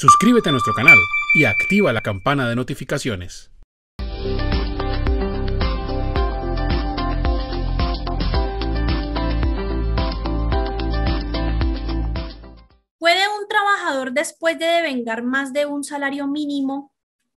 Suscríbete a nuestro canal y activa la campana de notificaciones. ¿Puede un trabajador después de devengar más de un salario mínimo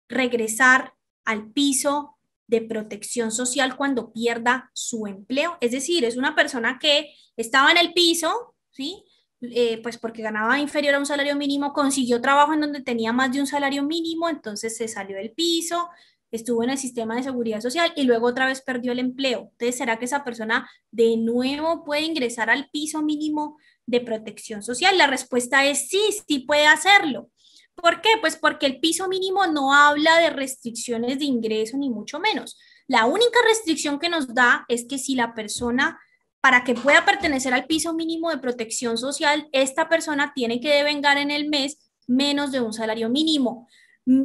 regresar al piso de protección social cuando pierda su empleo? Es decir, es una persona que estaba en el piso, ¿sí? Eh, pues porque ganaba inferior a un salario mínimo, consiguió trabajo en donde tenía más de un salario mínimo, entonces se salió del piso, estuvo en el sistema de seguridad social y luego otra vez perdió el empleo. Entonces, ¿será que esa persona de nuevo puede ingresar al piso mínimo de protección social? La respuesta es sí, sí puede hacerlo. ¿Por qué? Pues porque el piso mínimo no habla de restricciones de ingreso, ni mucho menos. La única restricción que nos da es que si la persona para que pueda pertenecer al piso mínimo de protección social, esta persona tiene que devengar en el mes menos de un salario mínimo. Mm,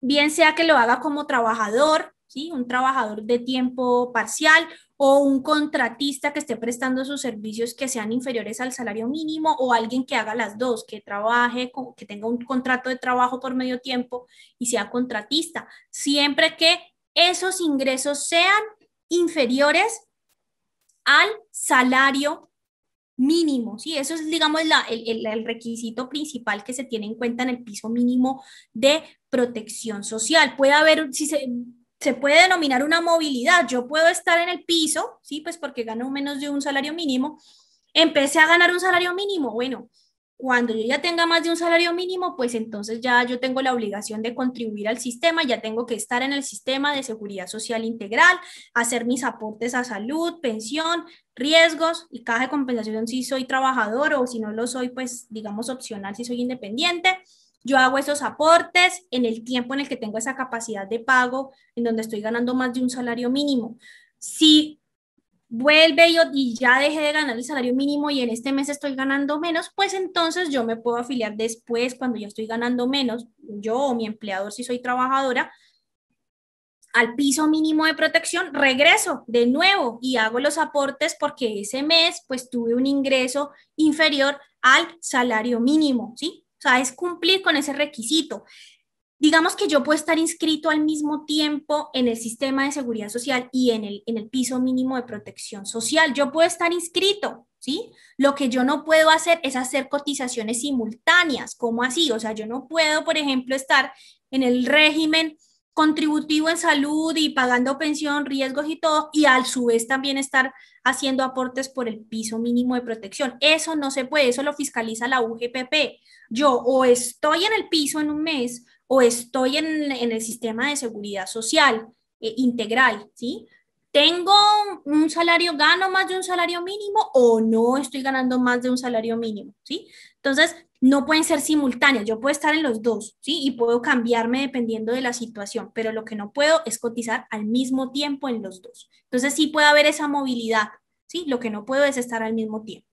bien sea que lo haga como trabajador, ¿sí? un trabajador de tiempo parcial o un contratista que esté prestando sus servicios que sean inferiores al salario mínimo o alguien que haga las dos, que trabaje, que tenga un contrato de trabajo por medio tiempo y sea contratista, siempre que esos ingresos sean inferiores al salario mínimo, ¿sí? Eso es, digamos, el, requisito principal que se tiene en cuenta en el piso mínimo de protección social. Puede haber, si se, se puede denominar una movilidad, yo puedo estar en el piso, ¿sí? Pues porque gano menos de un salario mínimo, empecé a ganar un salario mínimo, bueno, cuando yo ya tenga más de un salario mínimo, pues entonces ya yo tengo la obligación de contribuir al sistema, ya tengo que estar en el sistema de seguridad social integral, hacer mis aportes a salud, pensión, riesgos y caja de compensación si soy trabajador o si no lo soy, pues digamos opcional si soy independiente. Yo hago esos aportes en el tiempo en el que tengo esa capacidad de pago, en donde estoy ganando más de un salario mínimo. Si vuelve y, ya dejé de ganar el salario mínimo y en este mes estoy ganando menos, pues entonces yo me puedo afiliar después cuando ya estoy ganando menos, yo o mi empleador si soy trabajadora, al piso mínimo de protección, regreso de nuevo y hago los aportes porque ese mes pues tuve un ingreso inferior al salario mínimo, ¿sí? O sea, es cumplir con ese requisito digamos que yo puedo estar inscrito al mismo tiempo en el sistema de seguridad social y en el, en el piso mínimo de protección social. Yo puedo estar inscrito, ¿sí? Lo que yo no puedo hacer es hacer cotizaciones simultáneas. ¿Cómo así? O sea, yo no puedo, por ejemplo, estar en el régimen contributivo en salud y pagando pensión, riesgos y todo, y a su vez también estar haciendo aportes por el piso mínimo de protección. Eso no se puede, eso lo fiscaliza la UGPP. Yo o estoy en el piso en un mes o estoy en, el sistema de seguridad social eh, integral, ¿sí? ¿Tengo un salario, gano más de un salario mínimo o no estoy ganando más de un salario mínimo? ¿Sí? Entonces, no pueden ser simultáneas. Yo puedo estar en los dos, ¿sí? Y puedo cambiarme dependiendo de la situación, pero lo que no puedo es cotizar al mismo tiempo en los dos. Entonces, sí puede haber esa movilidad, ¿sí? Lo que no puedo es estar al mismo tiempo.